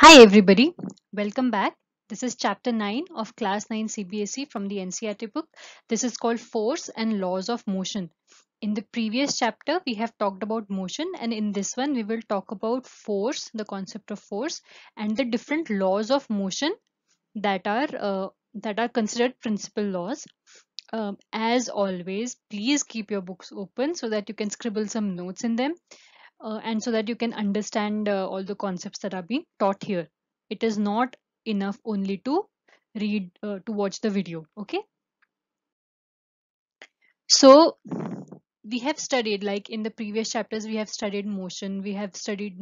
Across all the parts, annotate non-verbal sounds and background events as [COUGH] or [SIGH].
Hi everybody, welcome back. This is chapter 9 of class 9 CBSE from the NCRT book. This is called Force and Laws of Motion. In the previous chapter, we have talked about motion and in this one, we will talk about force, the concept of force and the different laws of motion that are uh, that are considered principal laws. Um, as always, please keep your books open so that you can scribble some notes in them uh, and so that you can understand uh, all the concepts that are being taught here. It is not enough only to read, uh, to watch the video, okay? So we have studied like in the previous chapters we have studied motion we have studied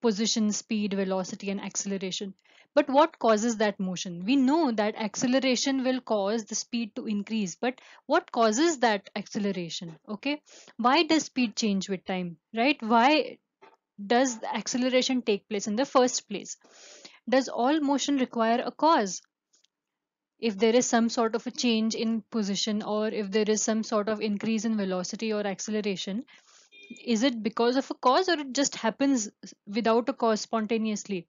position speed velocity and acceleration but what causes that motion we know that acceleration will cause the speed to increase but what causes that acceleration okay why does speed change with time right why does acceleration take place in the first place does all motion require a cause if there is some sort of a change in position or if there is some sort of increase in velocity or acceleration is it because of a cause or it just happens without a cause spontaneously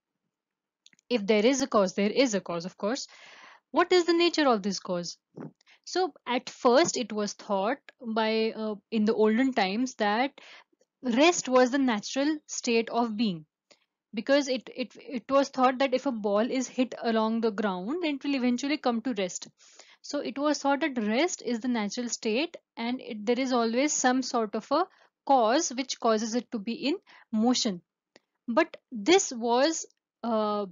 if there is a cause there is a cause of course what is the nature of this cause so at first it was thought by uh, in the olden times that rest was the natural state of being because it, it it was thought that if a ball is hit along the ground then it will eventually come to rest so it was thought that rest is the natural state and it, there is always some sort of a cause which causes it to be in motion but this was uh,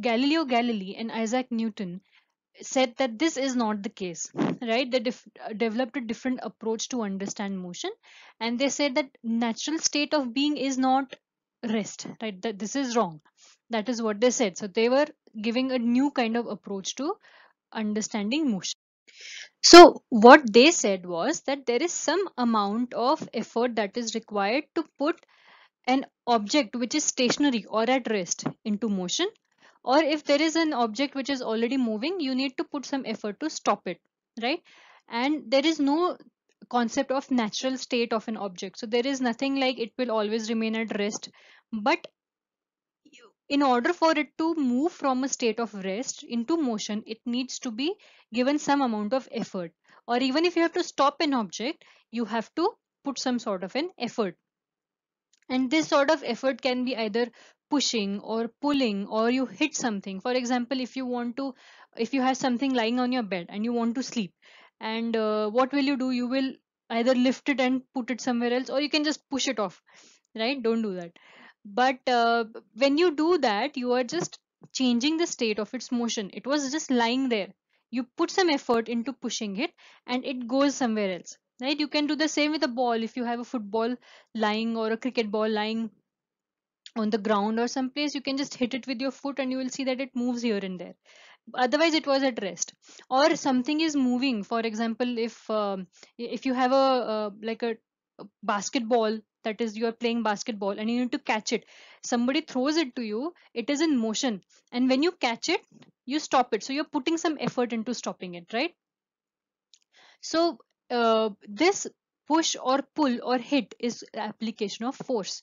galileo galilei and isaac newton said that this is not the case right they uh, developed a different approach to understand motion and they said that natural state of being is not rest right that this is wrong that is what they said so they were giving a new kind of approach to understanding motion so what they said was that there is some amount of effort that is required to put an object which is stationary or at rest into motion or if there is an object which is already moving you need to put some effort to stop it right and there is no concept of natural state of an object so there is nothing like it will always remain at rest but in order for it to move from a state of rest into motion, it needs to be given some amount of effort. Or even if you have to stop an object, you have to put some sort of an effort. And this sort of effort can be either pushing or pulling or you hit something. For example, if you want to, if you have something lying on your bed and you want to sleep, and uh, what will you do? You will either lift it and put it somewhere else or you can just push it off, right? Don't do that but uh, when you do that you are just changing the state of its motion it was just lying there you put some effort into pushing it and it goes somewhere else right you can do the same with a ball if you have a football lying or a cricket ball lying on the ground or someplace you can just hit it with your foot and you will see that it moves here and there otherwise it was at rest or something is moving for example if um, if you have a uh, like a basketball that is you are playing basketball and you need to catch it somebody throws it to you it is in motion and when you catch it you stop it so you're putting some effort into stopping it right so uh, this push or pull or hit is application of force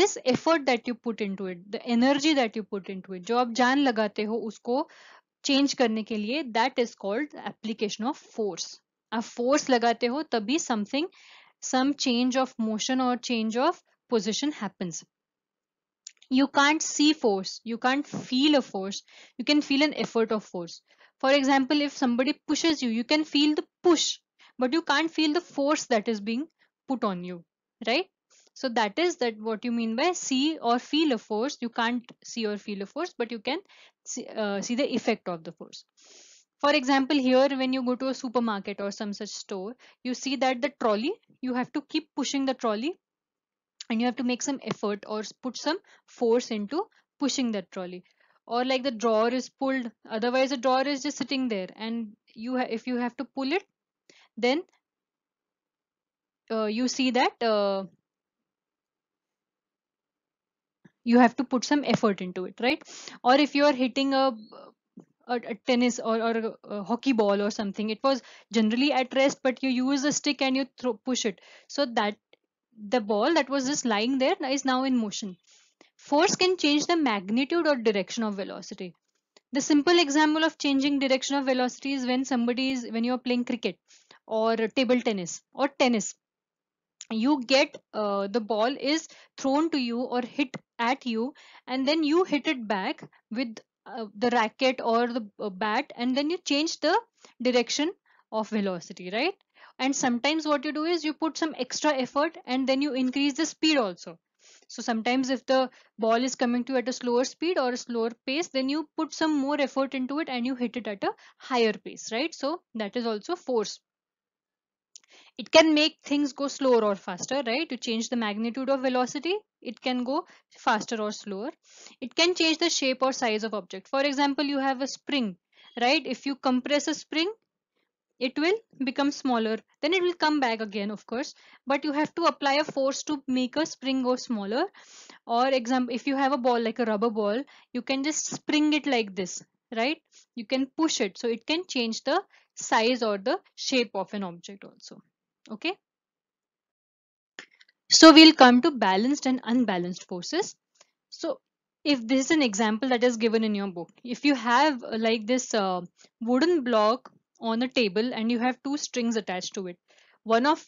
this effort that you put into it the energy that you put into it जो आप जान लगाते हो उसको change करने के लिए that is called application of force A force लगाते हो तभी something some change of motion or change of position happens you can't see force you can't feel a force you can feel an effort of force for example if somebody pushes you you can feel the push but you can't feel the force that is being put on you right so that is that what you mean by see or feel a force you can't see or feel a force but you can see, uh, see the effect of the force for example here when you go to a supermarket or some such store you see that the trolley you have to keep pushing the trolley and you have to make some effort or put some force into pushing that trolley or like the drawer is pulled otherwise the drawer is just sitting there and you if you have to pull it then uh, you see that uh, you have to put some effort into it right or if you are hitting a a, a tennis or, or a, hockey ball or something it was generally at rest but you use a stick and you throw, push it so that the ball that was just lying there is now in motion force can change the magnitude or direction of velocity the simple example of changing direction of velocity is when somebody is when you are playing cricket or table tennis or tennis you get uh, the ball is thrown to you or hit at you and then you hit it back with uh, the racket or the uh, bat and then you change the direction of velocity right and sometimes what you do is you put some extra effort and then you increase the speed also so sometimes if the ball is coming to you at a slower speed or a slower pace then you put some more effort into it and you hit it at a higher pace right so that is also force it can make things go slower or faster right to change the magnitude of velocity it can go faster or slower it can change the shape or size of object for example you have a spring right if you compress a spring it will become smaller then it will come back again of course but you have to apply a force to make a spring go smaller or example if you have a ball like a rubber ball you can just spring it like this right you can push it so it can change the size or the shape of an object also okay so we'll come to balanced and unbalanced forces. So if this is an example that is given in your book, if you have uh, like this uh, wooden block on a table and you have two strings attached to it, one of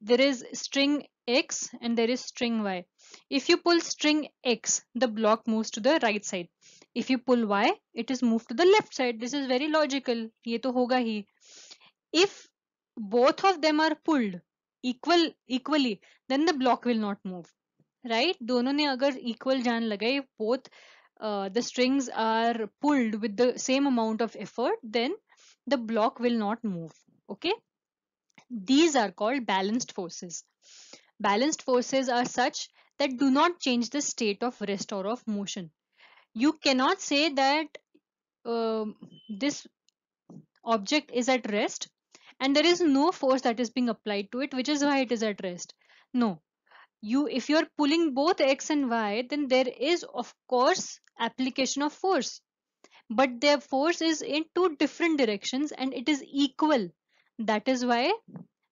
there is string X and there is string Y. If you pull string X, the block moves to the right side. If you pull Y, it is moved to the left side. This is very logical. If both of them are pulled, equal equally then the block will not move right दोनों ने अगर equal जान both uh, the strings are pulled with the same amount of effort then the block will not move okay these are called balanced forces balanced forces are such that do not change the state of rest or of motion you cannot say that uh, this object is at rest and there is no force that is being applied to it which is why it is at rest no you if you're pulling both x and y then there is of course application of force but their force is in two different directions and it is equal that is why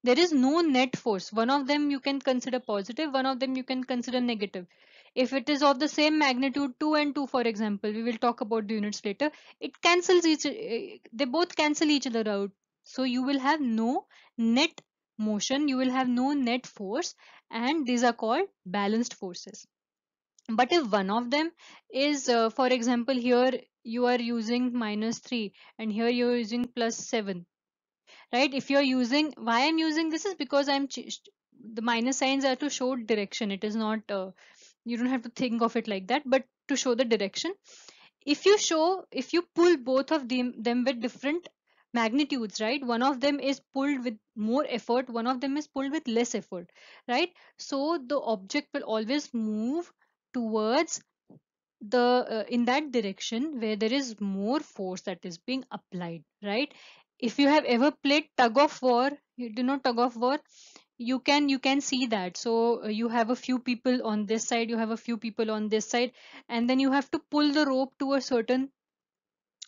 there is no net force one of them you can consider positive one of them you can consider negative if it is of the same magnitude 2 and 2 for example we will talk about the units later it cancels each eh, they both cancel each other out so you will have no net motion, you will have no net force and these are called balanced forces. But if one of them is, uh, for example, here you are using minus 3 and here you're using plus 7, right? If you're using, why I'm using this is because I'm, the minus signs are to show direction. It is not, uh, you don't have to think of it like that, but to show the direction if you show if you pull both of them, them with different magnitudes right one of them is pulled with more effort one of them is pulled with less effort right so the object will always move towards the uh, in that direction where there is more force that is being applied right if you have ever played tug of war you do not tug of war you can you can see that so uh, you have a few people on this side you have a few people on this side and then you have to pull the rope to a certain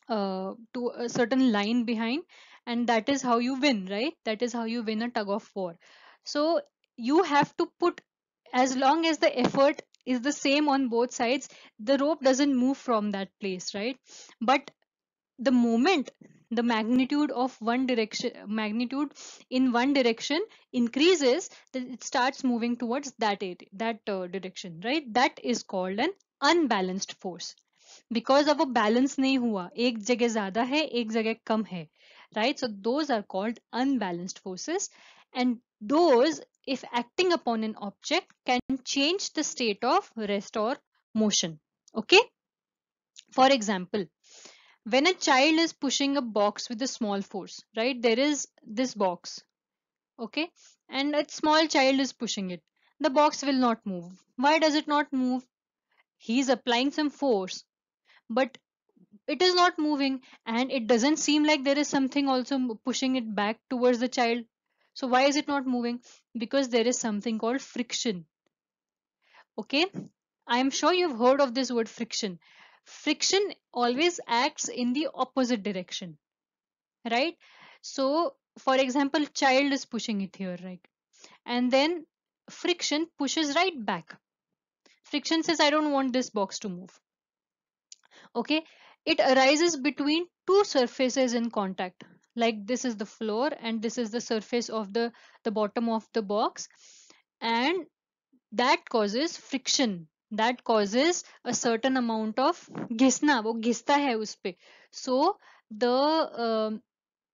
uh, to a certain line behind and that is how you win right that is how you win a tug of war so you have to put as long as the effort is the same on both sides the rope doesn't move from that place right but the moment the magnitude of one direction magnitude in one direction increases it starts moving towards that area, that uh, direction right that is called an unbalanced force because of a balance, नहीं हुआ एक जगह ज्यादा है एक जगह कम है right so those are called unbalanced forces and those if acting upon an object can change the state of rest or motion okay for example when a child is pushing a box with a small force right there is this box okay and a small child is pushing it the box will not move why does it not move he is applying some force but it is not moving and it doesn't seem like there is something also pushing it back towards the child so why is it not moving because there is something called friction okay i am sure you've heard of this word friction friction always acts in the opposite direction right so for example child is pushing it here right and then friction pushes right back friction says i don't want this box to move okay it arises between two surfaces in contact like this is the floor and this is the surface of the the bottom of the box and that causes friction that causes a certain amount of घिसना वो घिसता है उस so the um,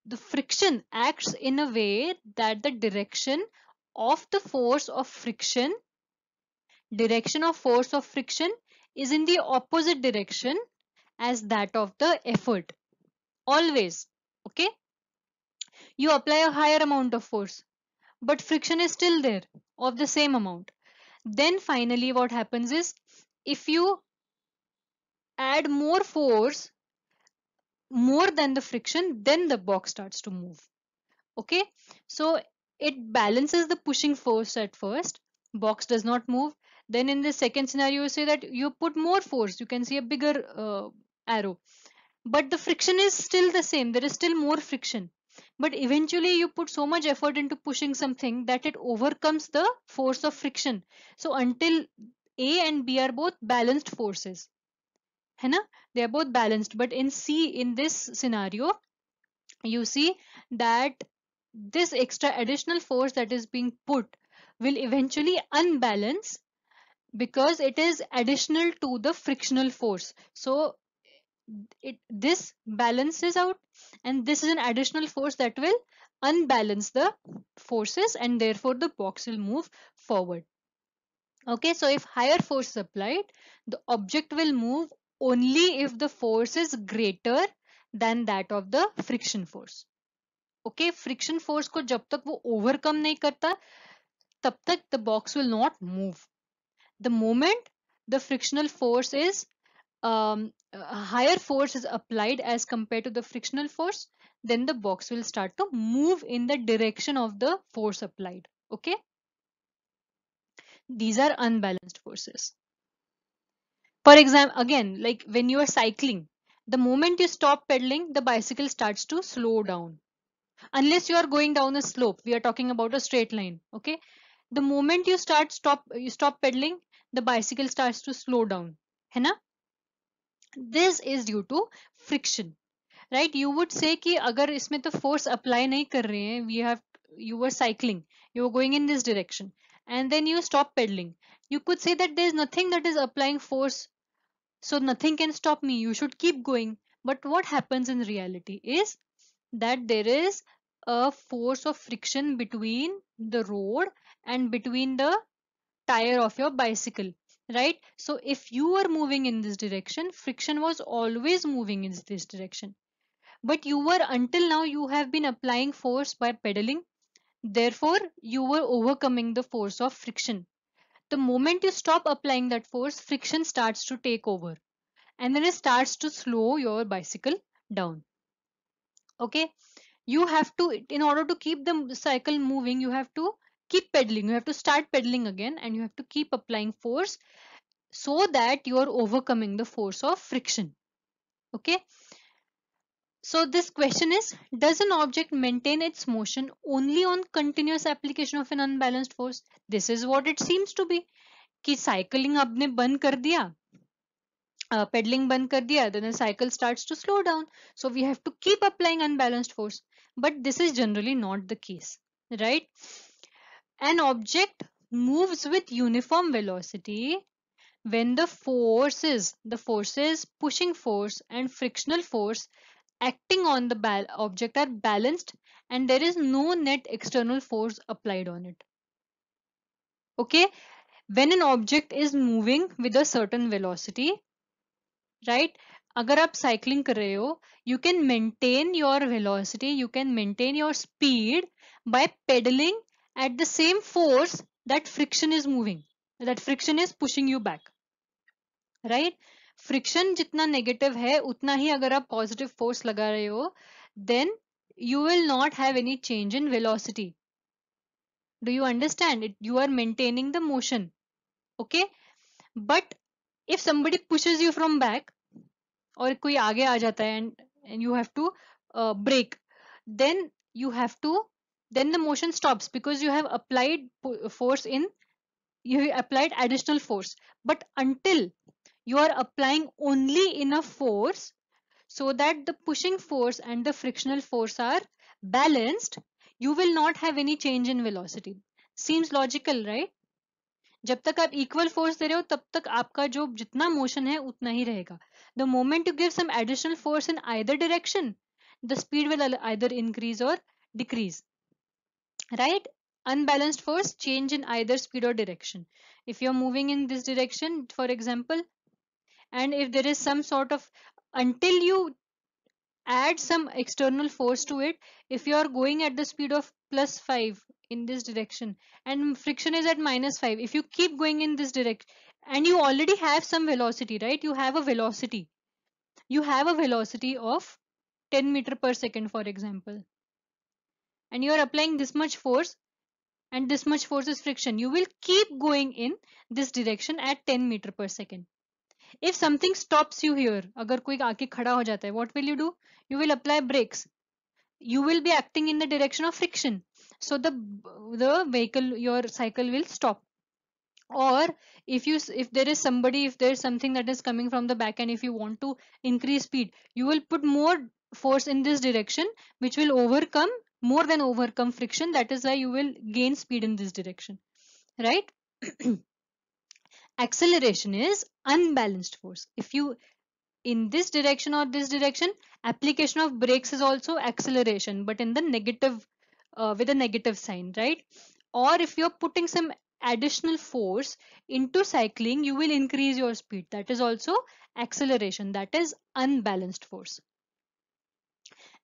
the friction acts in a way that the direction of the force of friction direction of force of friction is in the opposite direction as that of the effort. Always, okay? You apply a higher amount of force, but friction is still there of the same amount. Then finally what happens is if you add more force, more than the friction, then the box starts to move. Okay, so it balances the pushing force at first, box does not move. Then in the second scenario, you say that you put more force, you can see a bigger uh, arrow but the friction is still the same there is still more friction but eventually you put so much effort into pushing something that it overcomes the force of friction so until a and b are both balanced forces hai na? they are both balanced but in c in this scenario you see that this extra additional force that is being put will eventually unbalance because it is additional to the frictional force so it this balances out and this is an additional force that will unbalance the forces and therefore the box will move forward okay so if higher force is applied the object will move only if the force is greater than that of the friction force okay friction force ko jab tak wo overcome nahi karta tab tak the box will not move the moment the frictional force is um, a higher force is applied as compared to the frictional force, then the box will start to move in the direction of the force applied. Okay. These are unbalanced forces. For example, again, like when you are cycling, the moment you stop pedaling, the bicycle starts to slow down. Unless you are going down a slope, we are talking about a straight line. Okay. The moment you start stop you stop pedaling, the bicycle starts to slow down. है this is due to friction, right? You would say ki agar इसमें तो force apply नहीं कर रहे हैं we have you are cycling you are going and then you stop pedaling. You could say that there is nothing that is applying force, so nothing can stop me. You should keep going. But what happens in reality is that there is a force of friction between the road and between the tire of your bicycle right so if you were moving in this direction friction was always moving in this direction but you were until now you have been applying force by pedaling therefore you were overcoming the force of friction the moment you stop applying that force friction starts to take over and then it starts to slow your bicycle down okay you have to in order to keep the cycle moving you have to keep pedaling you have to start pedaling again and you have to keep applying force so that you are overcoming the force of friction okay so this question is does an object maintain its motion only on continuous application of an unbalanced force this is what it seems to be कि cycling आपने बंद कर दिया pedaling. then the cycle starts to slow down so we have to keep applying unbalanced force but this is generally not the case right an object moves with uniform velocity when the forces, the forces, pushing force and frictional force acting on the object are balanced and there is no net external force applied on it. Okay, when an object is moving with a certain velocity, right? अगर आप cycling कर रहे हो you can maintain your velocity you can maintain your speed by pedalling at the same force that friction is moving that friction is pushing you back right friction jitna negative hai utna hi agar aap positive force laga rahe ho then you will not have any change in velocity do you understand it you are maintaining the motion okay but if somebody pushes you from back or koi aage aa jata hai and and you have to uh, break then you have to then the motion stops because you have applied force in you applied additional force but until you are applying only enough force so that the pushing force and the frictional force are balanced you will not have any change in velocity seems logical right जब तक आप equal force दे रहे हो तब तक आपका जो जितना मोशन है उतना ही रहेगा the moment you give some additional force in either direction the speed will either increase or decrease right unbalanced force change in either speed or direction if you're moving in this direction for example and if there is some sort of until you add some external force to it if you are going at the speed of plus 5 in this direction and friction is at minus 5 if you keep going in this direction and you already have some velocity right you have a velocity you have a velocity of 10 meter per second for example and you are applying this much force and this much force is friction you will keep going in this direction at 10 meter per second if something stops you here agar koi aake khada ho jata hai what will you do you will apply brakes you will be acting in the direction of friction so the the vehicle your cycle will stop or if you if there is somebody if there is something that is coming from the back and if you want to increase speed you will put more force in this direction which will overcome more than overcome friction. That is why you will gain speed in this direction, right? [CLEARS THROAT] Acceleration is unbalanced force. If you in this direction or this direction, application of brakes is also acceleration, but in the negative uh, with a negative sign, right? Or if you're putting some additional force into cycling, you will increase your speed. That is also acceleration. That is unbalanced force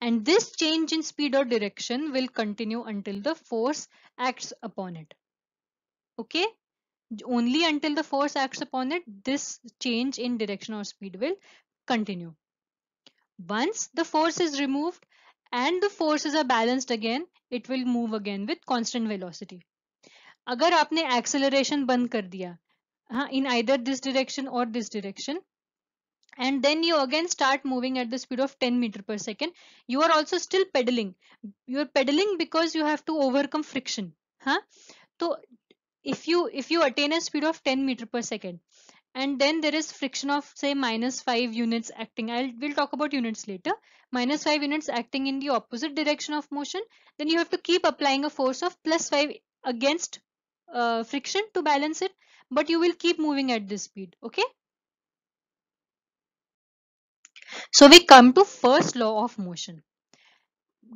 and this change in speed or direction will continue until the force acts upon it okay only until the force acts upon it this change in direction or speed will continue once the force is removed and the forces are balanced again it will move again with constant velocity अगर आपने acceleration बंद कर दिया हाँ in either this direction and then you again start moving at the speed of 10 meter per second you are also still pedaling you are pedaling because you have to overcome friction huh so if you if you attain a speed of 10 meter per second and then there is friction of say minus 5 units acting i'll we'll talk about units later minus 5 units acting in the opposite direction of motion then you have to keep applying a force of plus 5 against uh, friction to balance it but you will keep moving at this speed okay so we come to first law of motion.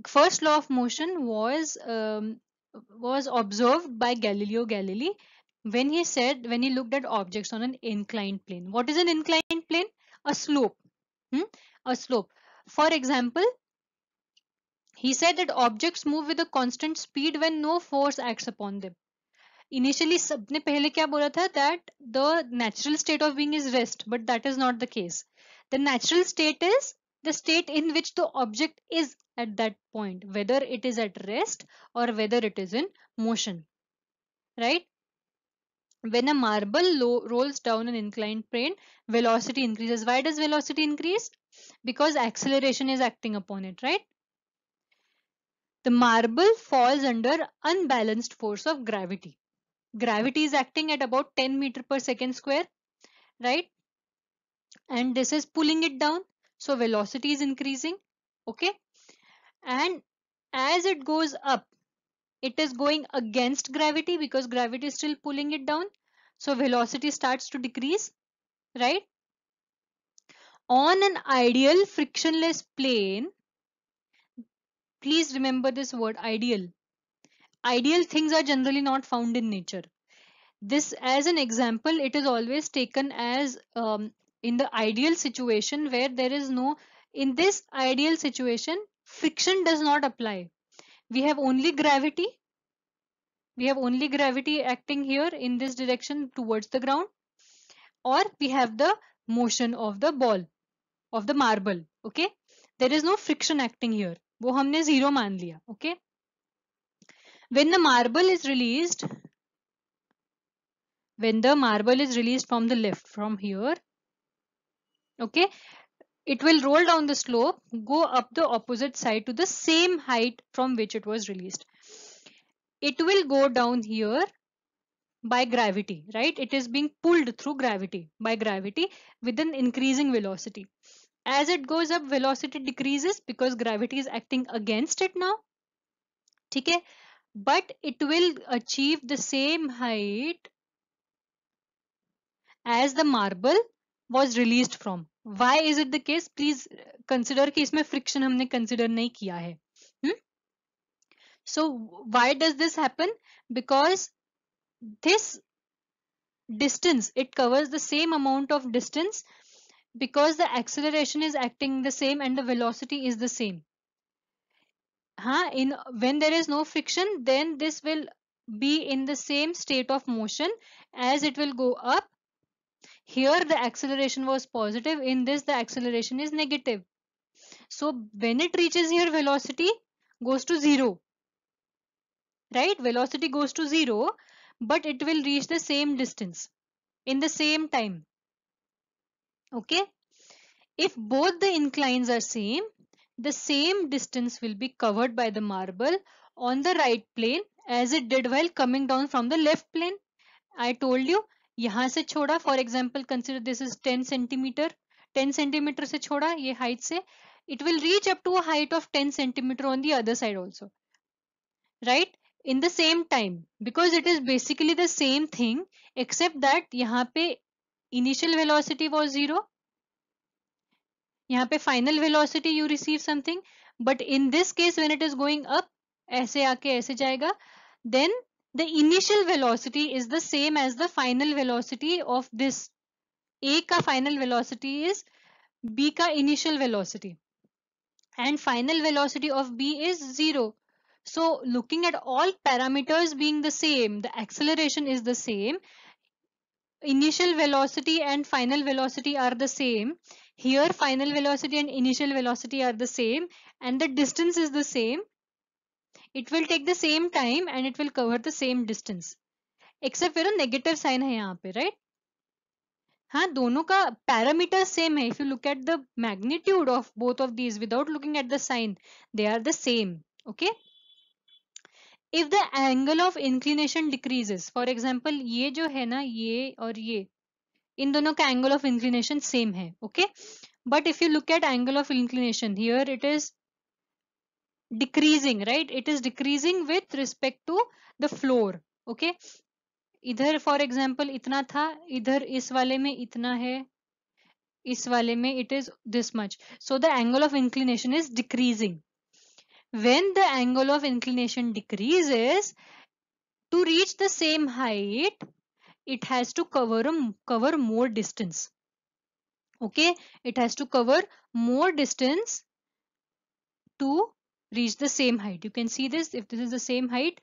First law of motion was um, was observed by Galileo Galilei when he said when he looked at objects on an inclined plane. What is an inclined plane? A slope. Hmm? A slope. For example, he said that objects move with a constant speed when no force acts upon them. Initially, सबने पहले क्या बोला था that the natural state of being is rest, but that is not the case. The natural state is the state in which the object is at that point, whether it is at rest or whether it is in motion, right? When a marble rolls down an inclined plane, velocity increases. Why does velocity increase? Because acceleration is acting upon it, right? The marble falls under unbalanced force of gravity. Gravity is acting at about 10 meter per second square, right? and this is pulling it down so velocity is increasing okay and as it goes up it is going against gravity because gravity is still pulling it down so velocity starts to decrease right on an ideal frictionless plane please remember this word ideal ideal things are generally not found in nature this as an example it is always taken as um, in the ideal situation where there is no in this ideal situation friction does not apply we have only gravity we have only gravity acting here in this direction towards the ground or we have the motion of the ball of the marble okay there is no friction acting here wo humne zero maan liya okay when the marble is released when the marble is released from the left from here okay it will roll down the slope go up the opposite side to the same height from which it was released it will go down here by gravity right it is being pulled through gravity by gravity with an increasing velocity as it goes up velocity decreases because gravity is acting against it now okay but it will achieve the same height as the marble was released from why is it the case? Please consider कि इसमें friction हमने consider नहीं किया है So, why does this happen? Because this distance it covers the same amount of distance because the acceleration is acting the same and the velocity is the same huh? in when there is no friction then this will be in the same state of motion as it will go up here the acceleration was positive. In this the acceleration is negative. So when it reaches here velocity goes to zero. Right? Velocity goes to zero but it will reach the same distance in the same time. Okay. If both the inclines are same, the same distance will be covered by the marble on the right plane as it did while coming down from the left plane. I told you यहां से छोड़ा for example consider this is ten centimetre ten centimetre से छोड़ा ये height से it will reach up to height of ten centimetre on the other side also right in the same time because it is basically the same thing except that यहाँ पे initial velocity was zero यहाँ पे final velocity you receive something but in this case when it is going up ऐसे आके ऐसे जाएगा then The initial velocity is the same as the final velocity of this. A ka final velocity is B ka initial velocity. And final velocity of B is 0. So looking at all parameters being the same, the acceleration is the same. Initial velocity and final velocity are the same. Here final velocity and initial velocity are the same and the distance is the same. It will take the same time and it will cover the same distance except फिर negative sign है यहाँ पे right हाँ दोनों का parameter same है if you look at the magnitude of both of these without looking at the sign they are the same okay if the angle of inclination decreases for example ये जो है ना ये और ये इन दोनों का एंगल ऑफ इंक्लिनेशन सेम है okay but if you look at angle of inclination here it is decreasing right it is decreasing with respect to the floor okay इधर for example, इतना था इधर इस वाले में इतना है इस वाले में it is this much so the angle of when the angle of inclination decreases to reach the same height it has to cover cover more distance okay it has to cover more distance to reach the same height. You can see this if this is the same height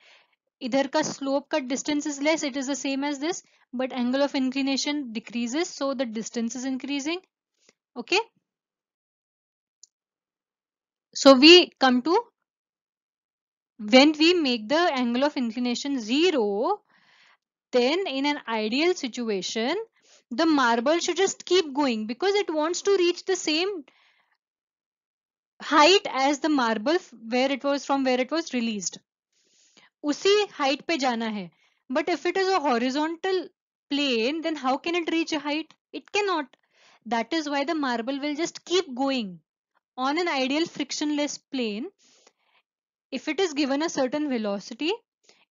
either ka slope cut distance is less it is the same as this but angle of inclination decreases so the distance is increasing okay so we come to when we make the angle of inclination zero then in an ideal situation the marble should just keep going because it wants to reach the same height as the marble where it was from where it was released उसी height पे जाना है but if it is a horizontal plane then how can it reach a height it cannot that is why the marble will just keep going on an ideal frictionless plane if it is given a certain velocity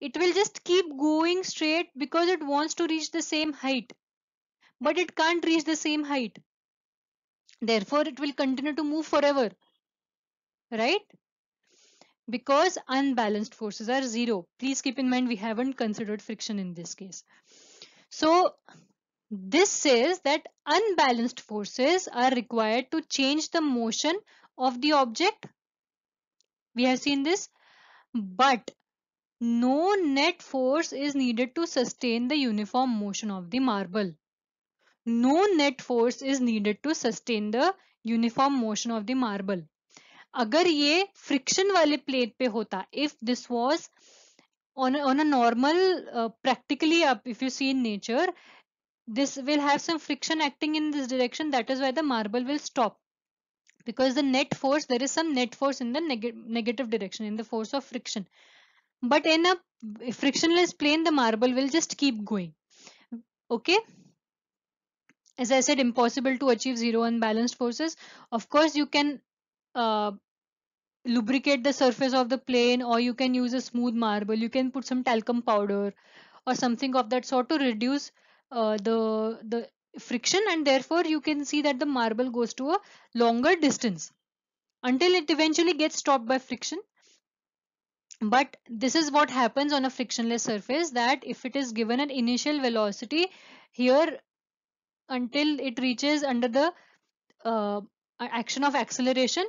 it will just keep going straight because it wants to reach the same height but it can't reach the same height therefore it will continue to move forever right? Because unbalanced forces are zero. Please keep in mind we haven't considered friction in this case. So this says that unbalanced forces are required to change the motion of the object. We have seen this. But no net force is needed to sustain the uniform motion of the marble. No net force is needed to sustain the uniform motion of the marble. अगर ये friction वाले plate पे होता if this was on a, normal uh, practically up if you see in nature this will have some friction acting in this direction that is why the marble will stop because the net force there is some net force in the neg negative direction in the force of friction but in a frictionless plane the marble will just keep going okay as i said impossible to achieve zero unbalanced forces of course you can uh, lubricate the surface of the plane or you can use a smooth marble you can put some talcum powder or something of that sort to reduce uh, the the friction and therefore you can see that the marble goes to a longer distance until it eventually gets stopped by friction but this is what happens on a frictionless surface that if it is given an initial velocity here until it reaches under the uh, action of acceleration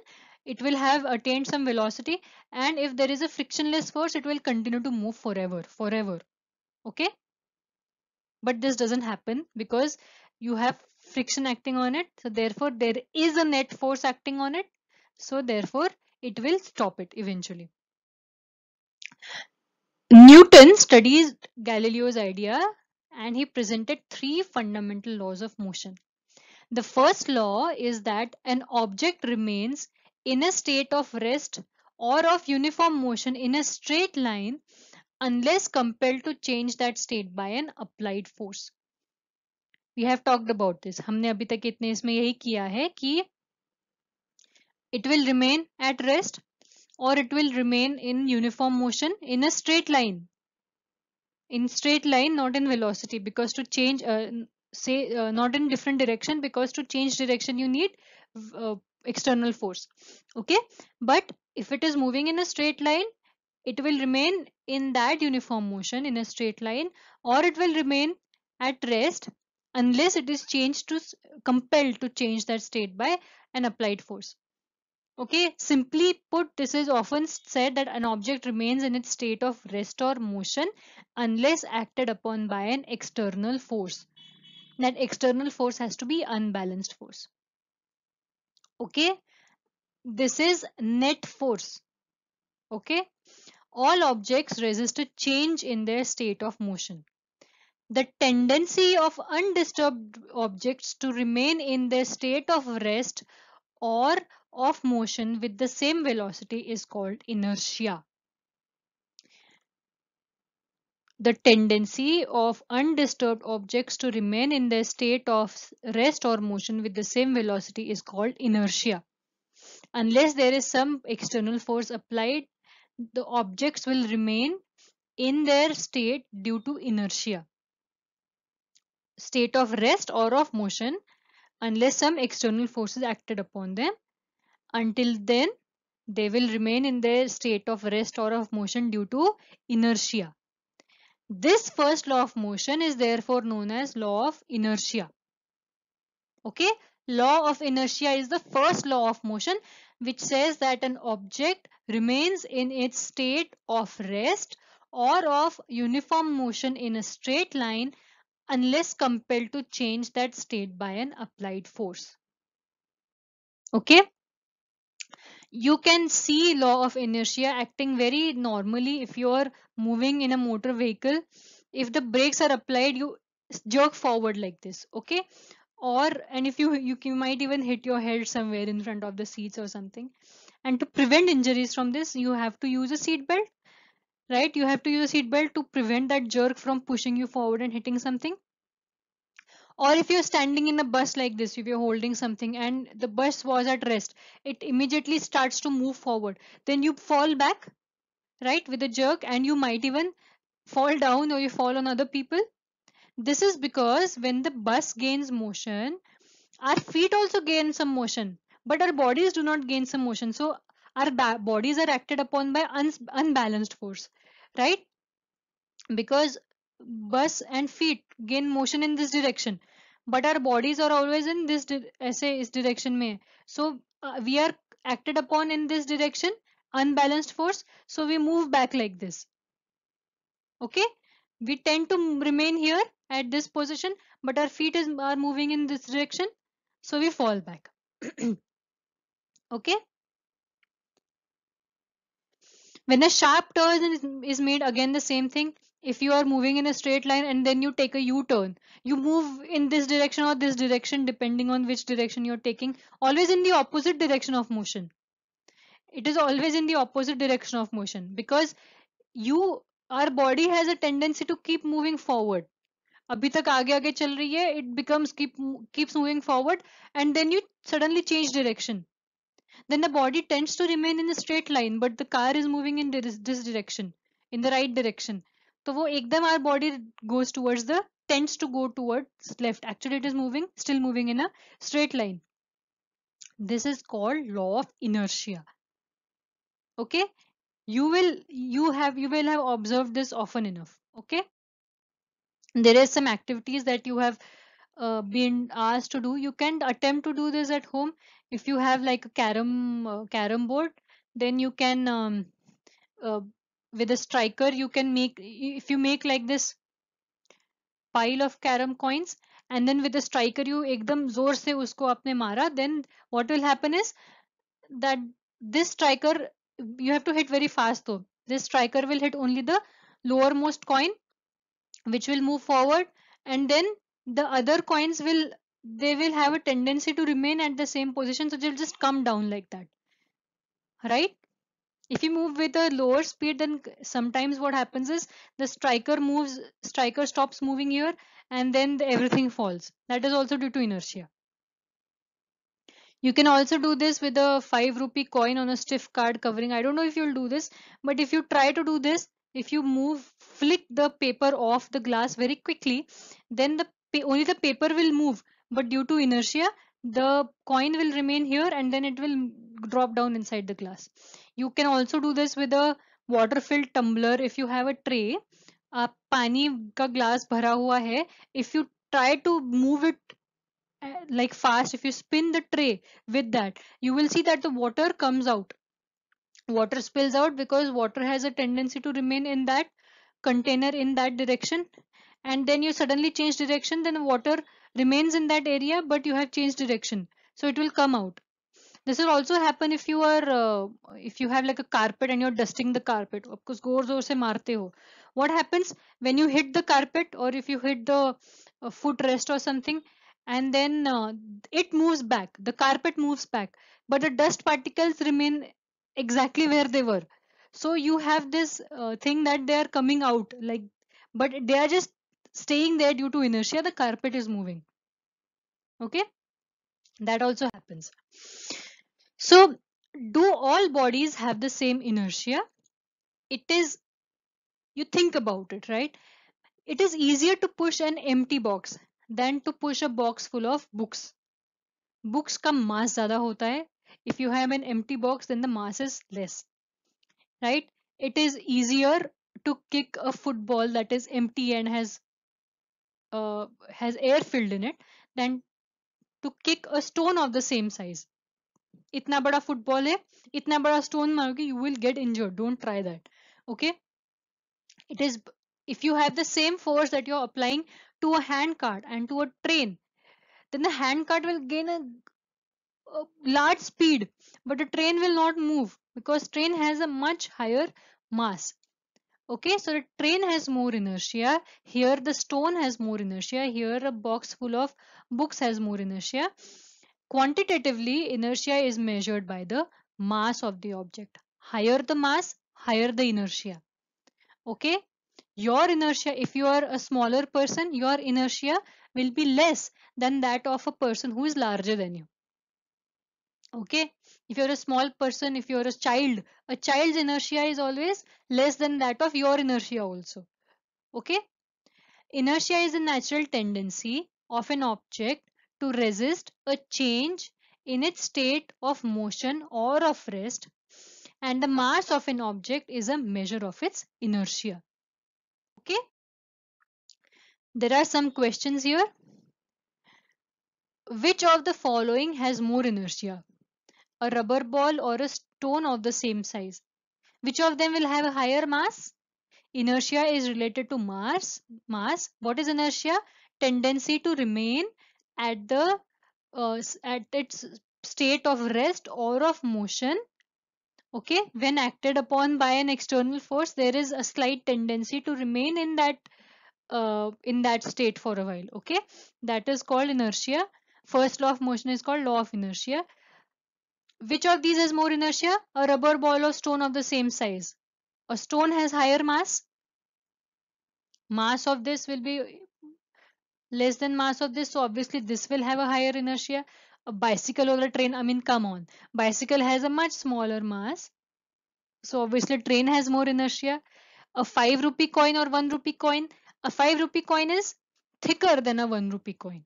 it will have attained some velocity and if there is a frictionless force it will continue to move forever forever okay but this doesn't happen because you have friction acting on it so therefore there is a net force acting on it so therefore it will stop it eventually newton studies galileo's idea and he presented three fundamental laws of motion the first law is that an object remains in a state of rest or of uniform motion in a straight line unless compelled to change that state by an applied force. We have talked about this. हमने अभी तक इतने इसमें यही किया है कि it will remain at rest or it will remain in uniform motion in a straight line. In straight line, not in velocity, because to change, uh, say, uh, not in different direction, because to change direction you need uh, external force okay but if it is moving in a straight line it will remain in that uniform motion in a straight line or it will remain at rest unless it is changed to compelled to change that state by an applied force okay simply put this is often said that an object remains in its state of rest or motion unless acted upon by an external force that external force has to be unbalanced force okay this is net force okay all objects resist a change in their state of motion the tendency of undisturbed objects to remain in their state of rest or of motion with the same velocity is called inertia The tendency of undisturbed objects to remain in their state of rest or motion with the same velocity is called inertia. Unless there is some external force applied, the objects will remain in their state due to inertia. State of rest or of motion unless some external force is acted upon them. Until then, they will remain in their state of rest or of motion due to inertia. This first law of motion is therefore known as law of inertia. Okay, law of inertia is the first law of motion which says that an object remains in its state of rest or of uniform motion in a straight line unless compelled to change that state by an applied force. Okay, you can see law of inertia acting very normally if you are moving in a motor vehicle if the brakes are applied you jerk forward like this okay or and if you, you you might even hit your head somewhere in front of the seats or something and to prevent injuries from this you have to use a seat belt right you have to use a seat belt to prevent that jerk from pushing you forward and hitting something or if you're standing in a bus like this if you're holding something and the bus was at rest it immediately starts to move forward then you fall back right with a jerk and you might even fall down or you fall on other people this is because when the bus gains motion our feet also gain some motion but our bodies do not gain some motion so our bodies are acted upon by un unbalanced force right because bus and feet gain motion in this direction but our bodies are always in this ऐसे इस direction में so uh, we are acted upon in this direction unbalanced force so we move back like this okay we tend to remain here at this position but our feet is are moving in this direction so we fall back [CLEARS THROAT] okay when a sharp turn is made again the same thing if you are moving in a straight line and then you take a u-turn you move in this direction or this direction depending on which direction you're taking always in the opposite direction of motion it is always in the opposite direction of motion because you our body has a tendency to keep moving forward अभी तक आगे आगे चल रही है it becomes keep keeps moving forward and then you suddenly change direction. then the body tends to remain in a straight line but the car is moving in this, this direction in the right direction so, वो एकदम our body goes towards tends to go towards left actually it is moving still moving in a straight line this is called law of inertia okay you will you have you will have observed this often enough okay there is some activities that you have uh, been asked to do you can attempt to do this at home if you have like a carom uh, carom board then you can um, uh, with a striker you can make if you make like this pile of carom coins and then with a striker you ekdam zor se usko apne mara then what will happen is that this striker you have to hit very fast though this striker will hit only the lowermost coin which will move forward and then the other coins will they will have a tendency to remain at the same position so they'll just come down like that right if you move with a lower speed then sometimes what happens is the striker moves striker stops moving here and then the, everything falls that is also due to inertia you can also do this with a 5 rupee coin on a stiff card covering i don't know if you'll do this but if you try to do this if you move flick the paper off the glass very quickly then the only the paper will move but due to inertia the coin will remain here and then it will drop down inside the glass you can also do this with a water filled tumbler if you have a tray. A pani का glass भरा हुआ है if you try to move it like fast if you spin the tray with that you will see that the water comes out water spills out because water has a tendency to remain in that container in that direction and then you suddenly change direction then the water remains in that area but you have changed direction so it will come out this will also happen if you are uh, if you have like a carpet and you're dusting the carpet course, zor zor se marte ho what happens when you hit the carpet or if you hit the uh, footrest or something and then uh, it moves back the carpet moves back but the dust particles remain exactly where they were so you have this uh, thing that they are coming out like but they are just staying there due to inertia the carpet is moving okay that also happens so, do all bodies have the same inertia? It is, you think about it, right? It is easier to push an empty box than to push a box full of books. Books come mass ज़्यादा होता है. If you have an empty box, then the mass is less, right? It is easier to kick a football that is empty and has uh, has air filled in it than to kick a stone of the same size इतना बड़ा football है इतना बड़ा stone मारोगे you will get injured don't try that okay it is if you have the same force that you're applying to a hand cart and to a train then the hand cart will gain a, a, large speed but the train will not move because train has a much higher mass okay so the train has more inertia here the stone has more inertia here a box full of books has more inertia Quantitatively, inertia is measured by the mass of the object. Higher the mass, higher the inertia. Okay, your inertia, if you are a smaller person, your inertia will be less than that of a person who is larger than you. Okay, if you're a small person, if you're a child, a child's inertia is always less than that of your inertia also. Okay, inertia is a natural tendency of an object to resist a change in its state of motion or of rest and the mass of an object is a measure of its inertia. Okay. There are some questions here. Which of the following has more inertia? A rubber ball or a stone of the same size? Which of them will have a higher mass? Inertia is related to mass. Mass. What is inertia? Tendency to remain at the uh, at its state of rest or of motion okay when acted upon by an external force there is a slight tendency to remain in that uh, in that state for a while okay that is called inertia first law of motion is called law of inertia which of these has more inertia a rubber ball or stone of the same size a stone has higher mass mass of this will be less than mass of this so obviously this will have a higher inertia a bicycle or a train i mean come on bicycle has a much smaller mass so obviously train has more inertia a 5 rupee coin or 1 rupee coin a 5 rupee coin is thicker than a 1 rupee coin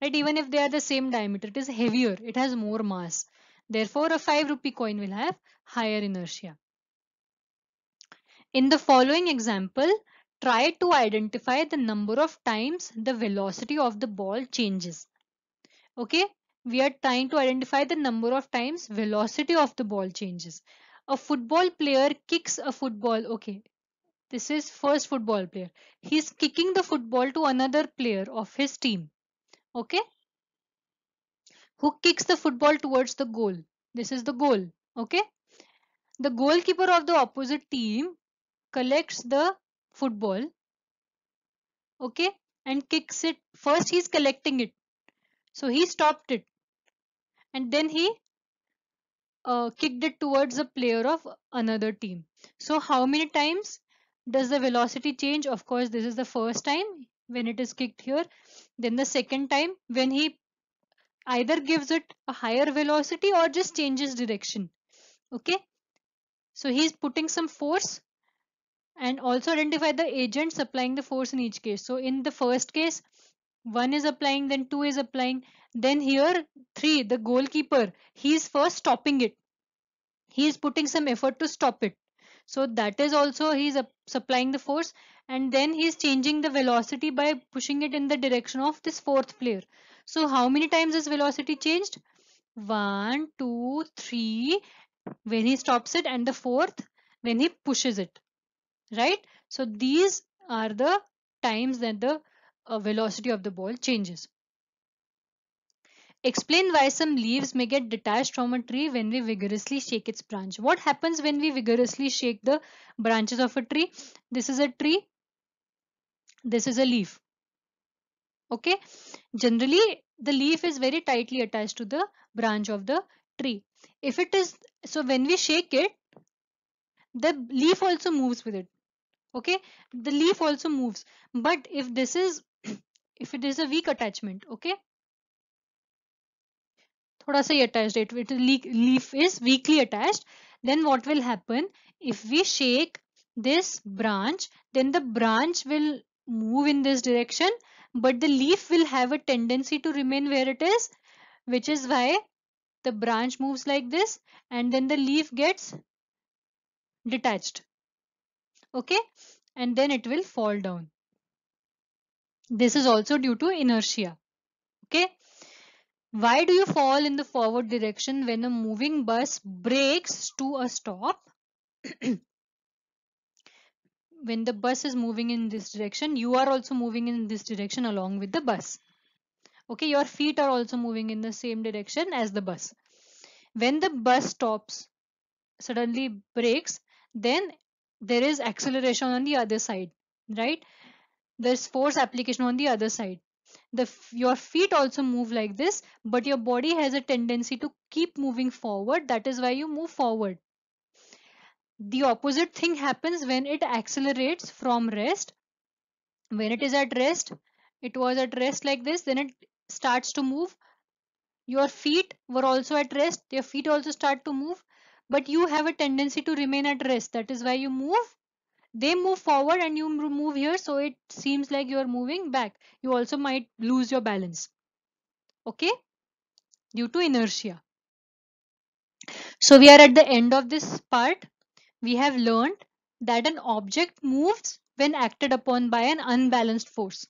right even if they are the same diameter it is heavier it has more mass therefore a 5 rupee coin will have higher inertia in the following example try to identify the number of times the velocity of the ball changes. Okay, we are trying to identify the number of times velocity of the ball changes. A football player kicks a football. Okay, this is first football player. He's kicking the football to another player of his team. Okay, who kicks the football towards the goal. This is the goal. Okay, the goalkeeper of the opposite team collects the football okay and kicks it first he's collecting it so he stopped it and then he uh, kicked it towards a player of another team so how many times does the velocity change of course this is the first time when it is kicked here then the second time when he either gives it a higher velocity or just changes direction okay so he's putting some force and also identify the agent supplying the force in each case. So in the first case, one is applying, then two is applying. Then here, three, the goalkeeper, he is first stopping it. He is putting some effort to stop it. So that is also he is supplying the force and then he is changing the velocity by pushing it in the direction of this fourth player. So how many times is velocity changed? One, two, three, when he stops it and the fourth when he pushes it right? So these are the times that the uh, velocity of the ball changes. Explain why some leaves may get detached from a tree when we vigorously shake its branch. What happens when we vigorously shake the branches of a tree? This is a tree. This is a leaf. Okay. Generally, the leaf is very tightly attached to the branch of the tree. If it is, so when we shake it, the leaf also moves with it okay the leaf also moves but if this is [CLEARS THROAT] if it is a weak attachment okay thoda sa attached it with leaf is weakly attached then what will happen if we shake this branch then the branch will move in this direction but the leaf will have a tendency to remain where it is which is why the branch moves like this and then the leaf gets detached okay and then it will fall down this is also due to inertia okay why do you fall in the forward direction when a moving bus breaks to a stop [CLEARS THROAT] when the bus is moving in this direction you are also moving in this direction along with the bus okay your feet are also moving in the same direction as the bus when the bus stops suddenly breaks then there is acceleration on the other side right there's force application on the other side the your feet also move like this but your body has a tendency to keep moving forward that is why you move forward the opposite thing happens when it accelerates from rest when it is at rest it was at rest like this then it starts to move your feet were also at rest your feet also start to move but you have a tendency to remain at rest that is why you move they move forward and you move here so it seems like you are moving back you also might lose your balance okay due to inertia so we are at the end of this part we have learned that an object moves when acted upon by an unbalanced force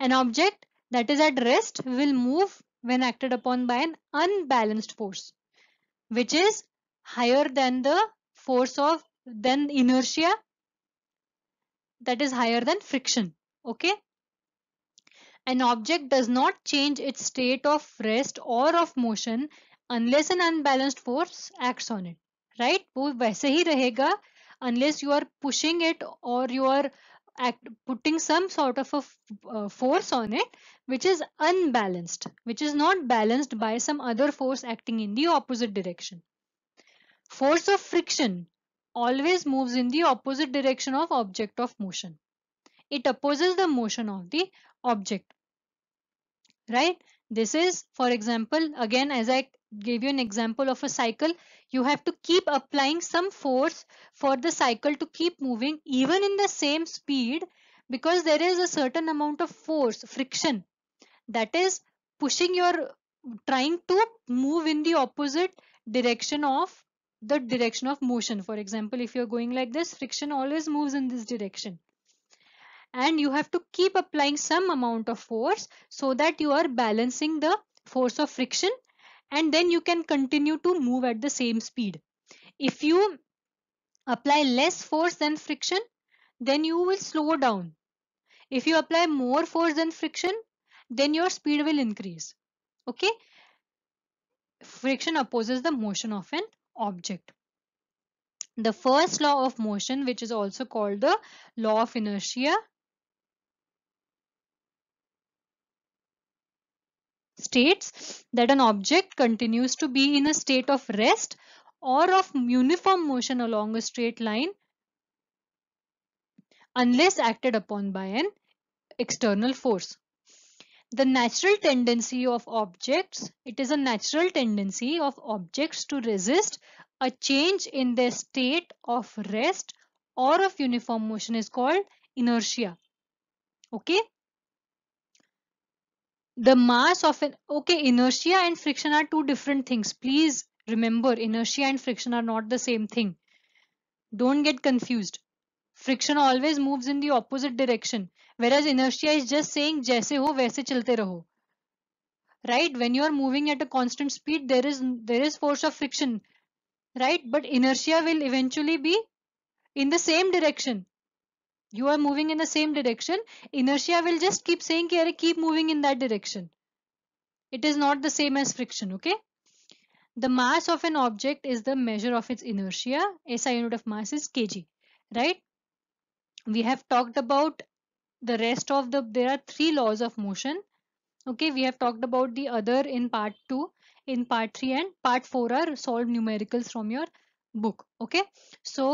an object that is at rest will move when acted upon by an unbalanced force which is higher than the force of then inertia that is higher than friction okay an object does not change its state of rest or of motion unless an unbalanced force acts on it right wo वैसे ही unless you are pushing it or you are act, putting some sort of a uh, force on it which is unbalanced which is not balanced by some other force acting in the opposite direction Force of friction always moves in the opposite direction of object of motion. It opposes the motion of the object. Right? This is, for example, again, as I gave you an example of a cycle, you have to keep applying some force for the cycle to keep moving even in the same speed because there is a certain amount of force, friction, that is pushing your, trying to move in the opposite direction of the direction of motion. For example, if you're going like this, friction always moves in this direction. And you have to keep applying some amount of force so that you are balancing the force of friction and then you can continue to move at the same speed. If you apply less force than friction, then you will slow down. If you apply more force than friction, then your speed will increase. Okay. Friction opposes the motion of an object. The first law of motion, which is also called the law of inertia, states that an object continues to be in a state of rest or of uniform motion along a straight line unless acted upon by an external force the natural tendency of objects it is a natural tendency of objects to resist a change in their state of rest or of uniform motion is called inertia okay the mass of an okay inertia and friction are two different things please remember inertia and friction are not the same thing don't get confused friction always moves in the opposite direction whereas inertia is just saying jaise ho वैसे चलते रहो right when you are moving at a constant speed there is there is force of friction right but inertia will eventually be in the same direction you are moving in the same direction inertia will just keep saying ki, keep moving in that direction it is not the same as friction okay the mass of an object is the measure of its inertia SI unit of mass is kg right we have talked about the rest of the there are three laws of motion okay we have talked about the other in part 2 in part 3 and part 4 are solved numericals from your book okay so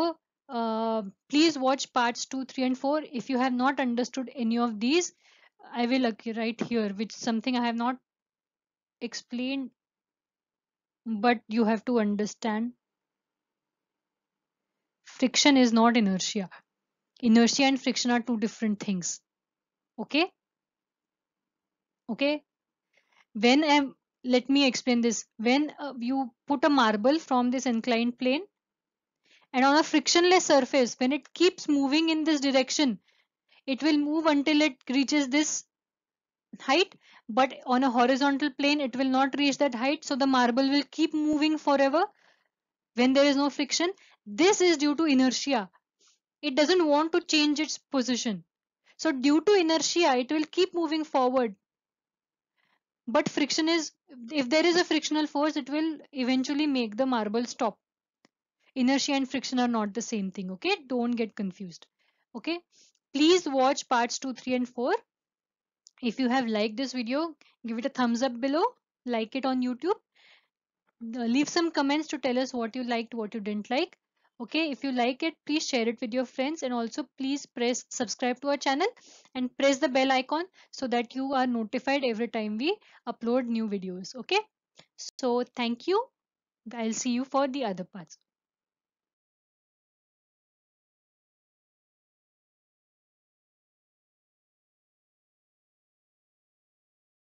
uh, please watch parts 2 3 and 4 if you have not understood any of these i will write here which something i have not explained but you have to understand friction is not inertia inertia and friction are two different things okay okay when am let me explain this when uh, you put a marble from this inclined plane and on a frictionless surface when it keeps moving in this direction it will move until it reaches this height but on a horizontal plane it will not reach that height so the marble will keep moving forever when there is no friction this is due to inertia it doesn't want to change its position. So due to inertia, it will keep moving forward. But friction is, if there is a frictional force, it will eventually make the marble stop. Inertia and friction are not the same thing. Okay, don't get confused. Okay, please watch parts 2, 3 and 4. If you have liked this video, give it a thumbs up below, like it on YouTube. Leave some comments to tell us what you liked, what you didn't like okay if you like it please share it with your friends and also please press subscribe to our channel and press the bell icon so that you are notified every time we upload new videos okay so thank you i'll see you for the other parts